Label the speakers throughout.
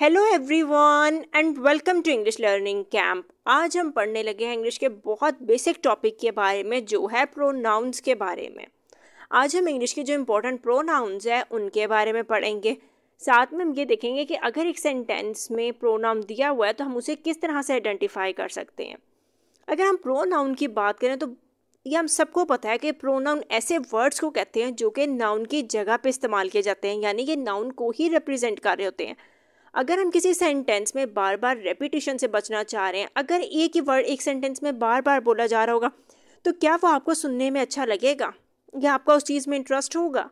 Speaker 1: hello everyone and welcome to English learning camp आज हम पढ़ने लगे हैं इंग्लिश के बहुत बेसिक टॉपिक के बारे में जो है प्रोनाउंस के बारे में आज हम इंग्लिश के जो इम्पोर्टेंट प्रोनाउंस है उनके बारे में पढ़ेंगे साथ में हम ये देखेंगे कि अगर एक सेंटेंस में प्रोनाउन दिया हुआ है तो हम उसे किस तरह से आइडेंटिफाई कर सकते हैं अगर हम प्रोनाउन की बात करें तो ये हम सबको पता है कि प्रोनाउन ऐसे वर्ड्स को कहते हैं जो कि नाउन की जगह पे इस्तेमाल किए जाते हैं यानी कि नाउन को ही रिप्रेजेंट कर रहे होते हैं अगर हम किसी सेंटेंस में बार बार रेपिटेशन से बचना चाह रहे हैं अगर एक ही वर्ड एक सेंटेंस में बार बार बोला जा रहा होगा तो क्या वो आपको सुनने में अच्छा लगेगा या आपका उस चीज़ में इंटरेस्ट होगा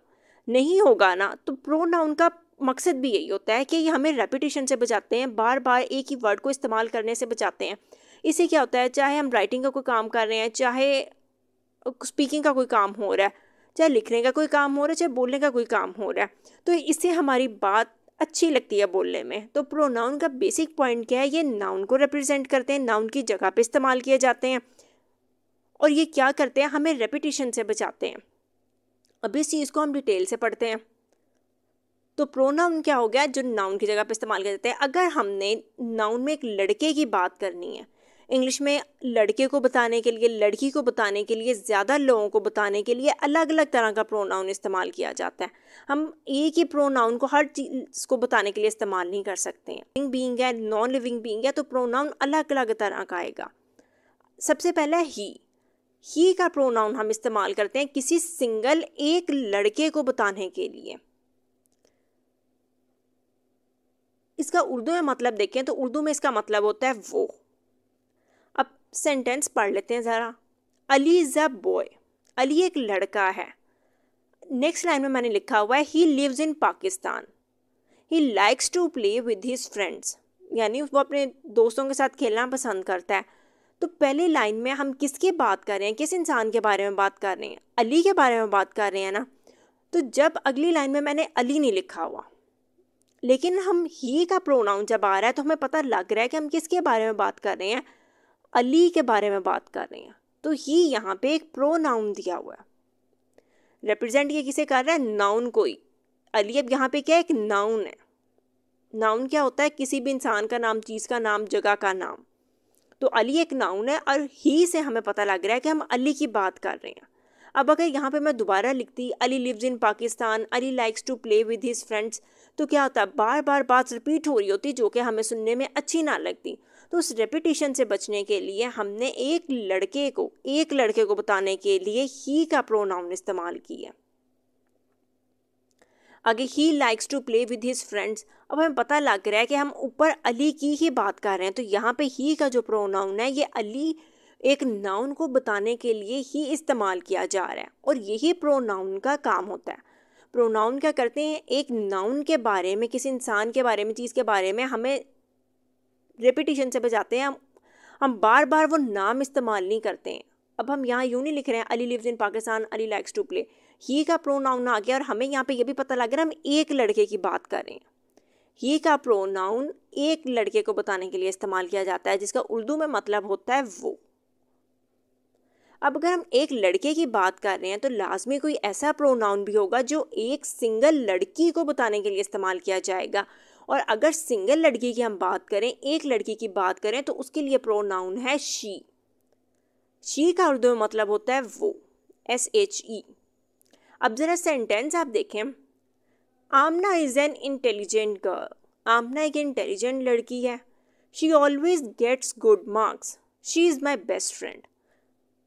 Speaker 1: नहीं होगा ना तो प्रो नाउन का मकसद भी यही होता है कि ये हमें रेपिटेशन से बचाते हैं बार बार एक ही वर्ड को इस्तेमाल करने से बचाते हैं इससे क्या होता है चाहे हम राइटिंग का कोई काम कर रहे हैं चाहे स्पीकिंग का कोई काम हो रहा है चाहे लिखने का कोई काम हो रहा है चाहे बोलने का कोई काम हो रहा है तो इससे हमारी बात अच्छी लगती है बोलने में तो प्रोनाउन का बेसिक पॉइंट क्या है ये नाउन को रिप्रेजेंट करते हैं नाउन की जगह पे इस्तेमाल किए जाते हैं और ये क्या करते हैं हमें रेपिटेशन से बचाते हैं अब इस चीज़ को हम डिटेल से पढ़ते हैं तो प्रोनाउन क्या हो गया जो नाउन की जगह पे इस्तेमाल किया जाता है अगर हमने नाउन में एक लड़के की बात करनी है इंग्लिश में लड़के को बताने के लिए लड़की को बताने के लिए ज़्यादा लोगों को बताने के लिए अलग अलग तरह का प्रोनाउन इस्तेमाल किया जाता है हम एक ही प्रोनाउन को हर चीज़ को बताने के लिए इस्तेमाल नहीं कर सकते हैं लिविंग बींग है नॉन लिविंग बींग है तो प्रोनाउन अलग अलग तरह का आएगा सबसे पहले ही ही का प्रोनाउन हम इस्तेमाल करते हैं किसी सिंगल एक लड़के को बताने के लिए इसका उर्दू में मतलब देखें तो उर्दू में इसका मतलब होता है वो सेंटेंस पढ़ लेते हैं ज़रा Ali is a boy Ali एक लड़का है नेक्स्ट लाइन में मैंने लिखा हुआ है he lives in Pakistan he likes to play with his friends यानी वो अपने दोस्तों के साथ खेलना पसंद करता है तो पहले लाइन में हम किसके बात कर रहे हैं किस इंसान के बारे में बात कर रहे हैं अली के बारे में बात कर रहे हैं ना तो जब अगली लाइन में मैंने अली नहीं लिखा हुआ लेकिन हम ही का प्रोनाउन जब आ रहा है तो हमें पता लग रहा है कि हम किसके बारे में बात कर रहे हैं अली के बारे में बात कर रही हैं तो ही यहाँ पे एक प्रो नाउन दिया हुआ है रिप्रेजेंट ये किसे कर रहा है नाउन को ही अली अब यहाँ पे क्या है एक नाउन है नाउन क्या होता है किसी भी इंसान का नाम चीज़ का नाम जगह का नाम तो अली एक नाउन है और ही से हमें पता लग रहा है कि हम अली की बात कर रहे हैं अब अगर यहाँ पे मैं दोबारा लिखती Ali lives in Pakistan Ali likes to play with his friends तो क्या होता है बार बार बात रिपीट हो रही होती जो कि हमें सुनने में अच्छी ना लगती तो उस रेपिटेशन से बचने के लिए हमने एक लड़के को एक लड़के को बताने के लिए ही का प्रोनाउन इस्तेमाल किया आगे he likes to play with his friends अब हमें पता लग रहा है कि हम ऊपर अली की ही बात कर रहे हैं तो यहाँ पे ही का जो प्रोनाउन है ये अली एक नाउन को बताने के लिए ही इस्तेमाल किया जा रहा है और यही प्रोनाउन का काम होता है प्रोनाउन क्या करते हैं एक नाउन के बारे में किसी इंसान के बारे में चीज़ के बारे में हमें रिपीटिशन से बजाते हैं हम हम बार बार वो नाम इस्तेमाल नहीं करते हैं अब हम यहाँ यूँ नहीं लिख रहे हैं Ali lives in Pakistan Ali likes to play he का प्रो नाउन आ गया और हमें यहाँ पे ये भी पता लग रहा है हम एक लड़के की बात कर रहे हैं ही का प्रो नाउन एक लड़के को बताने के लिए इस्तेमाल किया जाता है जिसका उर्दू में मतलब होता है वो अब अगर हम एक लड़के की बात कर रहे हैं तो लाजमी कोई ऐसा प्रोनाउन भी होगा जो एक सिंगल लड़की को बताने के लिए इस्तेमाल किया जाएगा और अगर सिंगल लड़की की हम बात करें एक लड़की की बात करें तो उसके लिए प्रोनाउन है शी शी का उर्दू में मतलब होता है वो एस एच ई अब ज़रा सेंटेंस आप देखें Aamna is an intelligent girl Aamna एक इंटेलिजेंट लड़की है she always gets good marks she is my best friend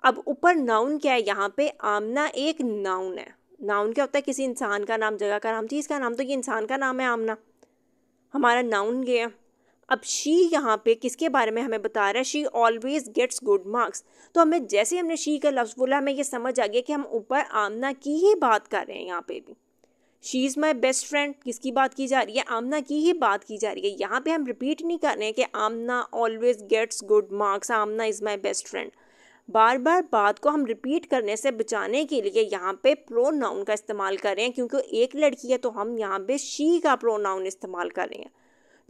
Speaker 1: अब ऊपर नाउन क्या है यहाँ पे आमना एक नाउन है नाउन क्या होता है किसी इंसान का नाम जगह का नाम चीज़ का नाम तो ये इंसान का नाम है आमना हमारा नाउन गया अब शी यहाँ पे किसके बारे में हमें बता रहा है she always gets good marks तो हमें जैसे हमने शी का लफ्ज़ बोला हमें ये समझ आ गया कि हम ऊपर आमना की ही बात कर रहे हैं यहाँ पे भी she is my best friend किसकी बात की जा रही है आमना की ही बात की जा रही है यहाँ पे हम रिपीट नहीं कर रहे हैं कि Aamna always gets good marks Aamna is my best friend बार बार बात को हम रिपीट करने से बचाने के लिए यहाँ पे प्रो नाउन का इस्तेमाल कर रहे हैं क्योंकि एक लड़की है तो हम यहाँ पे शी का प्रो नाउन इस्तेमाल कर रहे हैं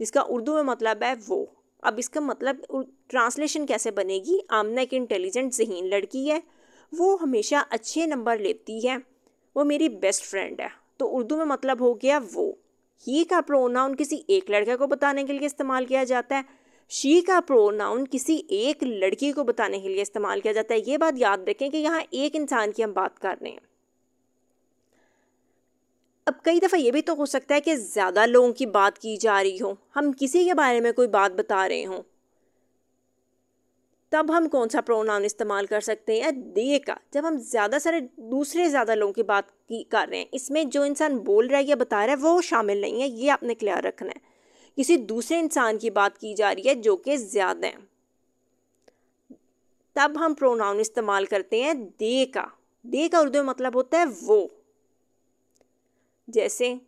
Speaker 1: जिसका उर्दू में मतलब है वो अब इसका मतलब ट्रांसलेशन कैसे बनेगी आमना एक इंटेलिजेंट जहीन लड़की है वो हमेशा अच्छे नंबर लेती है वो मेरी बेस्ट फ्रेंड है तो उर्दू में मतलब हो गया वो ही का प्रोनाउन किसी एक लड़के को बताने के लिए इस्तेमाल किया जाता है शी का प्रोनाउन किसी एक लड़की को बताने के लिए इस्तेमाल किया जाता है ये बात याद रखें कि यहाँ एक इंसान की हम बात कर रहे हैं अब कई दफ़ा ये भी तो हो सकता है कि ज़्यादा लोगों की बात की जा रही हो हम किसी के बारे में कोई बात बता रहे हों तब हम कौन सा प्रोनाउन इस्तेमाल कर सकते हैं दे का जब हम ज़्यादा सारे दूसरे ज़्यादा लोगों की बात की कर रहे हैं इसमें जो इंसान बोल रहा है या बता रहा है वो शामिल नहीं है ये आपने क्लियर रखना है किसी दूसरे इंसान की बात की जा रही है जो कि ज़्यादा है तब हम प्रोनाउन इस्तेमाल करते हैं दे का दे का उर्दू में मतलब होता है वो जैसे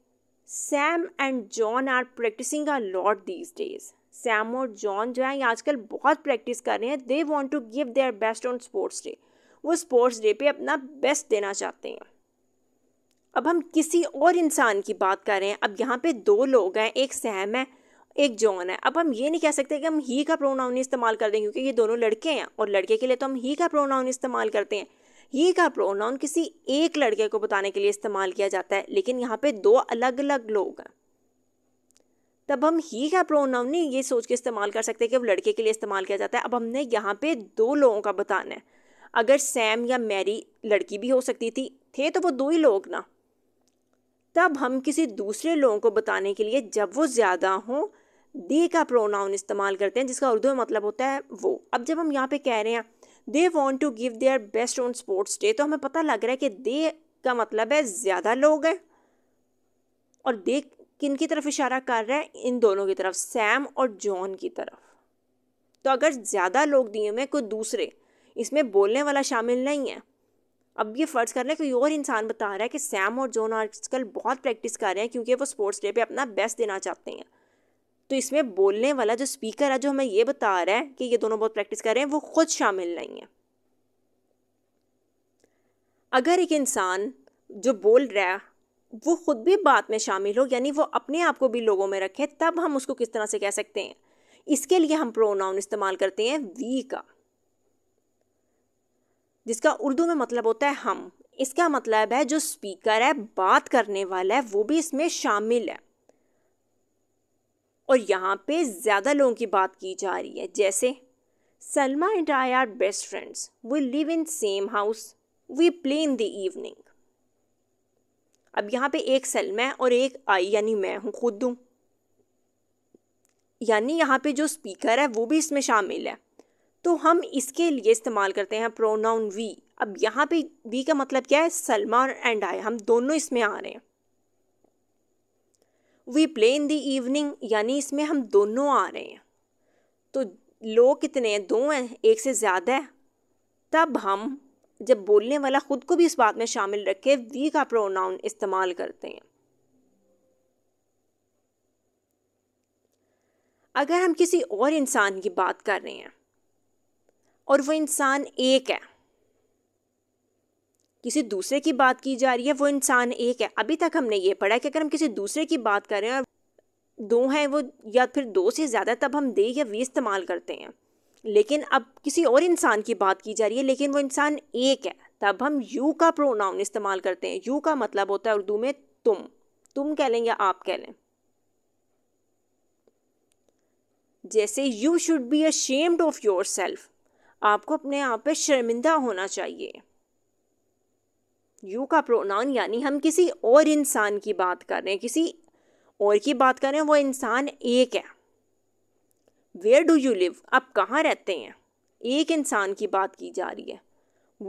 Speaker 1: Sam and John are practicing a lot these days Sam और जॉन जो है आजकल बहुत प्रैक्टिस कर रहे हैं they want to give their best on sports day वो स्पोर्ट्स डे पे अपना बेस्ट देना चाहते हैं अब हम किसी और इंसान की बात कर रहे हैं अब यहाँ पे दो लोग हैं एक सैम है एक जॉन है अब हम ये नहीं कह सकते कि हम ही का प्रोनाउन इस्तेमाल कर दें क्योंकि ये दोनों लड़के हैं और लड़के के लिए तो हम ही का प्रोनाउन इस्तेमाल करते हैं ही का प्रोनाउन किसी एक लड़के को बताने के लिए इस्तेमाल किया जाता है लेकिन यहाँ पे दो अलग अलग लोग हैं तब हम ही का प्रोनाउन नहीं ये सोच के इस्तेमाल कर सकते कि वो लड़के के लिए इस्तेमाल किया जाता है अब हमने यहाँ पे दो लोगों का बताना है अगर सैम या मैरी लड़की भी हो सकती थी थे तो वो दो ही लोग ना तब हम किसी दूसरे लोगों को बताने के लिए जब वो ज़्यादा हों दे का प्रोनाउन इस्तेमाल करते हैं जिसका उर्दू में मतलब होता है वो अब जब हम यहाँ पे कह रहे हैं they want to give their best on sports day तो हमें पता लग रहा है कि दे का मतलब है ज़्यादा लोग हैं और दे किन की तरफ इशारा कर रहा है इन दोनों की तरफ सैम और जॉन की तरफ तो अगर ज़्यादा लोग दिए में कोई दूसरे इसमें बोलने वाला शामिल नहीं है अब ये फ़र्ज़ कर रहे हैं कोई और इंसान बता रहा है कि सैम और जोन आजकल बहुत प्रैक्टिस कर रहे हैं क्योंकि वो स्पोर्ट्स डे पे अपना बेस्ट देना चाहते हैं तो इसमें बोलने वाला जो स्पीकर है जो हमें ये बता रहा है कि ये दोनों बहुत प्रैक्टिस कर रहे हैं वो खुद शामिल नहीं है अगर एक इंसान जो बोल रहा है वो ख़ुद भी बात में शामिल हो यानी वो अपने आप को भी लोगों में रखे तब हम उसको किस तरह से कह सकते हैं इसके लिए हम प्रोनाउन इस्तेमाल करते हैं वी का जिसका उर्दू में मतलब होता है हम इसका मतलब है जो स्पीकर है बात करने वाला है वो भी इसमें शामिल है और यहाँ पे ज़्यादा लोगों की बात की जा रही है जैसे Salma and I are best friends we live in same house we play in the evening अब यहाँ पे एक सलमा है और एक आई यानी मैं हूँ खुद हूँ यानी यहाँ पे जो स्पीकर है वो भी इसमें शामिल है तो हम इसके लिए इस्तेमाल करते हैं प्रोनाउन वी अब यहाँ पे वी का मतलब क्या है सलमा और एंड आई हम दोनों इसमें आ रहे हैं we play in the evening यानी इसमें हम दोनों आ रहे हैं तो लोग कितने हैं दो हैं एक से ज़्यादा है तब हम जब बोलने वाला ख़ुद को भी इस बात में शामिल रखे वी का प्रोनाउन इस्तेमाल करते हैं अगर हम किसी और इंसान की बात कर रहे हैं और वो इंसान एक है किसी दूसरे की बात की जा रही है वो इंसान एक है अभी तक हमने ये पढ़ा है कि अगर हम किसी दूसरे की बात कर रहे हैं और दो हैं वो या फिर दो से ज़्यादा तब हम दे या वे इस्तेमाल करते हैं लेकिन अब किसी और इंसान की बात की जा रही है लेकिन वो इंसान एक है तब हम यू का प्रोनाउन इस्तेमाल करते हैं यू का मतलब होता है उर्दू में तुम तुम कह लें या आप कह लें जैसे you should be a of yourself आपको अपने आप पे शर्मिंदा होना चाहिए यू का प्रोनाउन यानी हम किसी और इंसान की बात कर रहे हैं किसी और की बात कर रहे हैं वो इंसान एक है वेयर डू यू लिव आप कहाँ रहते हैं एक इंसान की बात की जा रही है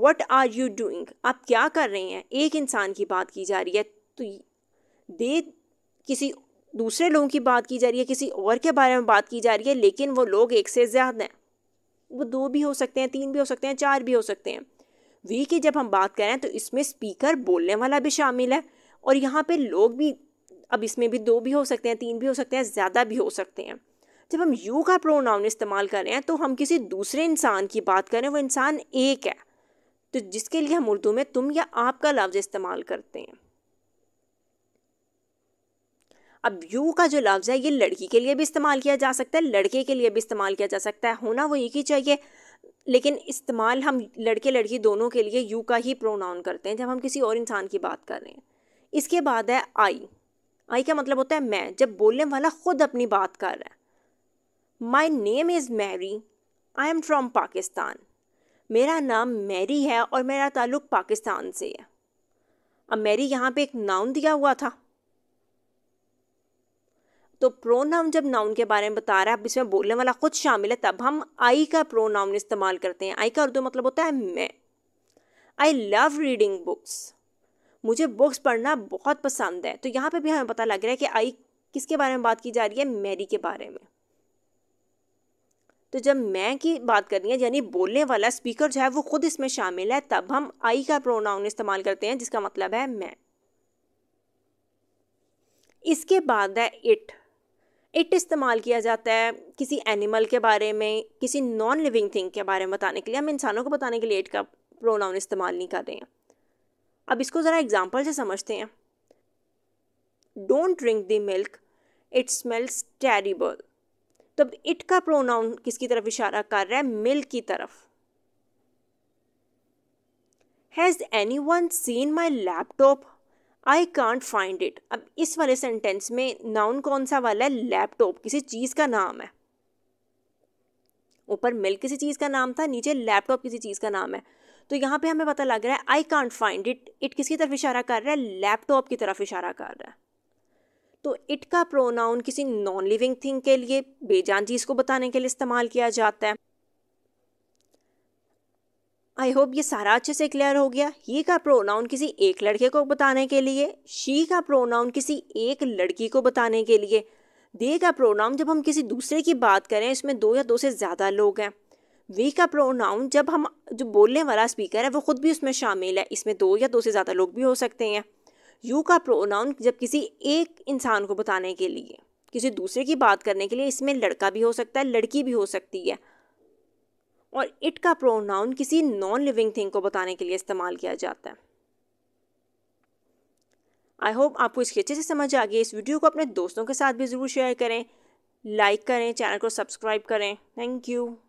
Speaker 1: वट आर यू डूइंग आप क्या कर रहे हैं एक इंसान की बात की जा रही है तो दे किसी दूसरे लोगों की बात की जा रही है किसी और के बारे में बात की जा रही है लेकिन वो लोग एक से ज़्यादा हैं वो दो भी हो सकते हैं तीन भी हो सकते हैं चार भी हो सकते हैं वी की जब हम बात करें तो इसमें स्पीकर बोलने वाला भी शामिल है और यहाँ पर लोग भी अब इसमें भी दो भी हो सकते हैं तीन भी हो सकते हैं ज़्यादा भी हो सकते हैं जब हम यू का प्रोनाउन इस्तेमाल कर रहे हैं तो हम किसी दूसरे इंसान की बात करें वो इंसान एक है तो जिसके लिए हम उर्दू में तुम या आप का लफ्ज़ इस्तेमाल करते हैं अब यू का जो लफ्ज़ है ये लड़की के लिए भी इस्तेमाल किया जा सकता है लड़के के लिए भी इस्तेमाल किया जा सकता है होना वो एक ही चाहिए लेकिन इस्तेमाल हम लड़के लड़की दोनों के लिए यू का ही प्रोनाउन करते हैं जब हम किसी और इंसान की बात कर रहे हैं इसके बाद है आई आई का मतलब होता है मैं जब बोलने वाला ख़ुद अपनी बात कर रहा है my name is Mary I am from Pakistan मेरा नाम मैरी है और मेरा ताल्लुक़ पाकिस्तान से है अब मैरी यहाँ पे एक नाउन दिया हुआ था तो प्रो नाउन जब नाउन के बारे में बता रहा है अब इसमें बोलने वाला खुद शामिल है तब हम आई का प्रो नाउन इस्तेमाल करते हैं आई का उर्दू मतलब होता है मैं आई लव रीडिंग बुक्स मुझे बुक्स पढ़ना बहुत पसंद है तो यहाँ पे भी हमें पता लग रहा है कि आई किसके बारे में बात की जा रही है मैरी के बारे में तो जब मैं की बात कर रही है यानी बोलने वाला स्पीकर जो है वो खुद इसमें शामिल है तब हम आई का प्रोनाउन इस्तेमाल करते हैं जिसका मतलब है मैं इसके बाद है इट इट इस्तेमाल किया जाता है किसी एनिमल के बारे में किसी नॉन लिविंग थिंग के बारे में बताने के लिए हम इंसानों को बताने के लिए इट का प्रोनाउन इस्तेमाल नहीं कर रहे हैं अब इसको ज़रा एग्ज़ाम्पल से समझते हैं don't drink the milk it smells terrible तो अब इट का प्रोनाउन किसकी तरफ इशारा कर रहा है मिल्क की तरफ has anyone seen my laptop I can't find it अब इस वाले सेंटेंस में नाउन कौन सा वाला है लैपटॉप किसी चीज़ का नाम है ऊपर मिल्क किसी चीज़ का नाम था नीचे लैपटॉप किसी चीज़ का नाम है तो यहाँ पे हमें पता लग रहा है I can't find it it किसकी तरफ इशारा कर रहा है लैपटॉप की तरफ इशारा कर रहा है तो इट का प्रोनाउन किसी नॉन लिविंग थिंग के लिए बेजान चीज़ को बताने के लिए इस्तेमाल किया जाता है आई होप ये सारा अच्छे से क्लियर हो गया ही का प्रोनाउन किसी एक लड़के को बताने के लिए शी का प्रोनाउन किसी एक लड़की को बताने के लिए दे का प्रोनाउन जब हम किसी दूसरे की बात करें इसमें दो या दो से ज़्यादा लोग हैं वे का प्रोनाउन जब हम जो बोलने वाला स्पीकर है वो खुद भी उसमें शामिल है इसमें दो या दो से ज़्यादा लोग भी हो सकते हैं यू का प्रोनाउन जब किसी एक इंसान को बताने के लिए किसी दूसरे की बात करने के लिए इसमें लड़का भी हो सकता है लड़की भी हो सकती है और इट का प्रोनाउन किसी नॉन लिविंग थिंग को बताने के लिए इस्तेमाल किया जाता है आई होप आपको इसकी अच्छे से समझ आ गई इस वीडियो को अपने दोस्तों के साथ भी ज़रूर शेयर करें लाइक करें चैनल को सब्सक्राइब करें थैंक यू